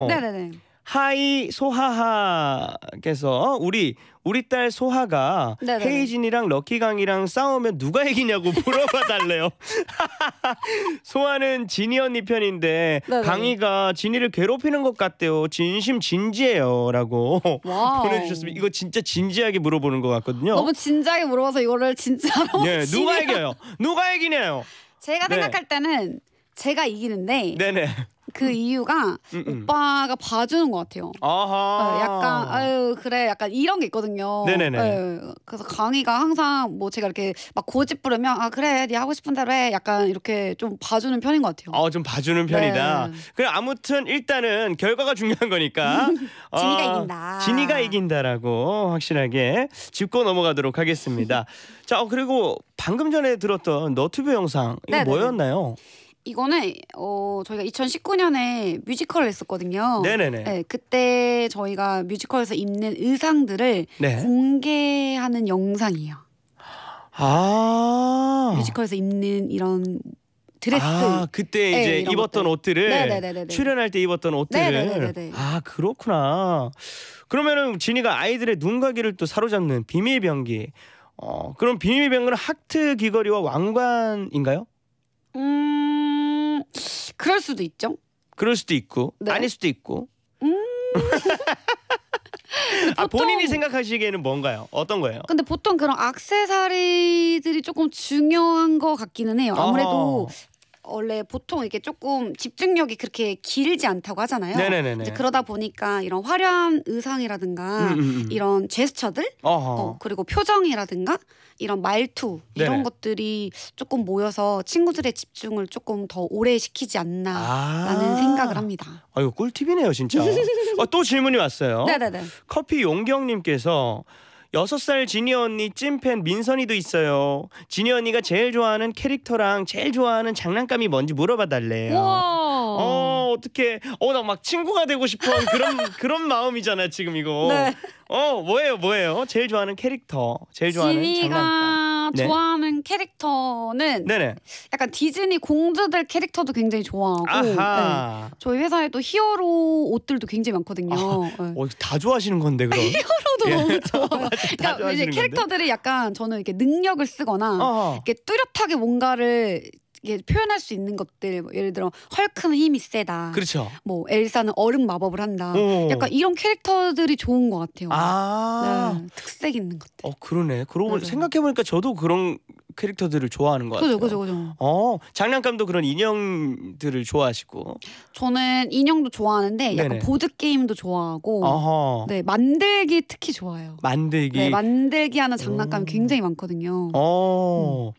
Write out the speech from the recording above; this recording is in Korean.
어. 네네네. 하이 소하하께서 우리 우리 딸 소하가 네네. 헤이진이랑 럭키강이랑 싸우면 누가 이기냐고 물어봐 달래요. 소하는 진이 언니 편인데 네네. 강이가 진이를 괴롭히는 것 같대요. 진심 진지해요라고 보내주셨습니다. 이거 진짜 진지하게 물어보는 것 같거든요. 너무 진지하게 물어봐서 이거를 진짜로. 네, 누가 이겨요? 누가 이기냐요? 제가 네. 생각할 때는 제가 이기는데. 네네. 그 음. 이유가 음, 음. 오빠가 봐주는 것 같아요. 아하. 네, 약간 아유 그래 약간 이런 게 있거든요. 네네네. 네, 그래서 강희가 항상 뭐 제가 이렇게 막 고집 부르면 아 그래 네 하고 싶은 대로 해 약간 이렇게 좀 봐주는 편인 것 같아요. 어좀 아, 봐주는 네. 편이다. 네. 그래 아무튼 일단은 결과가 중요한 거니까 진이가 어, 이긴다. 진이가 이긴다라고 확실하게 짚고 넘어가도록 하겠습니다. 자 어, 그리고 방금 전에 들었던 너튜브 영상 이거 네, 네, 뭐였나요? 이거는 어 저희가 2019년에 뮤지컬을 했었거든요. 네네네. 네, 그때 저희가 뮤지컬에서 입는 의상들을 네. 공개하는 영상이에요. 아. 뮤지컬에서 입는 이런 드레스. 아, 그때 네, 이제 네, 입었던 것들. 옷들을 네네네네네. 출연할 때 입었던 옷들을. 네네네네네. 아, 그렇구나. 그러면은 진이가 아이들의 눈가 귀를 또 사로잡는 비밀 병기. 어, 그럼 비밀 병기는 하트 귀걸이와 왕관인가요? 음. 그럴 수도 있죠. 그럴 수도 있고 네. 아닐 수도 있고. 음. 아, 보통... 본인이 생각하시기에는 뭔가요? 어떤 거예요? 근데 보통 그런 악세사리들이 조금 중요한 것 같기는 해요. 아무래도 어 원래 보통 이게 조금 집중력이 그렇게 길지 않다고 하잖아요. 네네네네. 이제 그러다 보니까 이런 화려한 의상이라든가 음, 음, 음. 음. 이런 제스처들, 어허. 어, 그리고 표정이라든가 이런 말투 이런 것들이 조금 모여서 친구들의 집중을 조금 더 오래 시키지 않나라는 아 생각을 합니다. 아 이거 꿀팁이네요, 진짜. 어, 또 질문이 왔어요. 네네네. 커피 용경님께서 6살 지니 언니 찐팬 민선이도 있어요. 지니 언니가 제일 좋아하는 캐릭터랑 제일 좋아하는 장난감이 뭔지 물어봐 달래요. 어, 어떻게 어나 막 친구가 되고 싶어 그런 그런 마음이잖아, 지금 이거. 네. 어, 뭐예요? 뭐예요? 제일 좋아하는 캐릭터. 제일 좋아하는 장난감. 네. 좋아하는 캐릭터는 네네. 약간 디즈니 공주들 캐릭터도 굉장히 좋아하고 네. 저희 회사에 또 히어로 옷들도 굉장히 많거든요. 아, 네. 어, 다 좋아하시는 건데 그럼. 저도 예. 너무 좋아. 그러니까 이제 캐릭터들이 약간 저는 이렇게 능력을 쓰거나 어허. 이렇게 뚜렷하게 뭔가를 이게 표현할 수 있는 것들 뭐 예를 들어 헐크는 힘이 세다. 그렇죠. 뭐 엘사는 얼음 마법을 한다. 오. 약간 이런 캐릭터들이 좋은 것 같아요. 아 네, 특색 있는 것들. 어 그러네. 그러고 네. 생각해 보니까 저도 그런 캐릭터들을 좋아하는 것 같아요. 그죠, 그죠, 그죠. 어, 장난감도 그런 인형들을 좋아하시고. 저는 인형도 좋아하는데 약간 보드 게임도 좋아하고. 어허. 네, 만들기 특히 좋아해요. 만들기. 네, 만들기 하는 장난감이 굉장히 많거든요. 어. 음.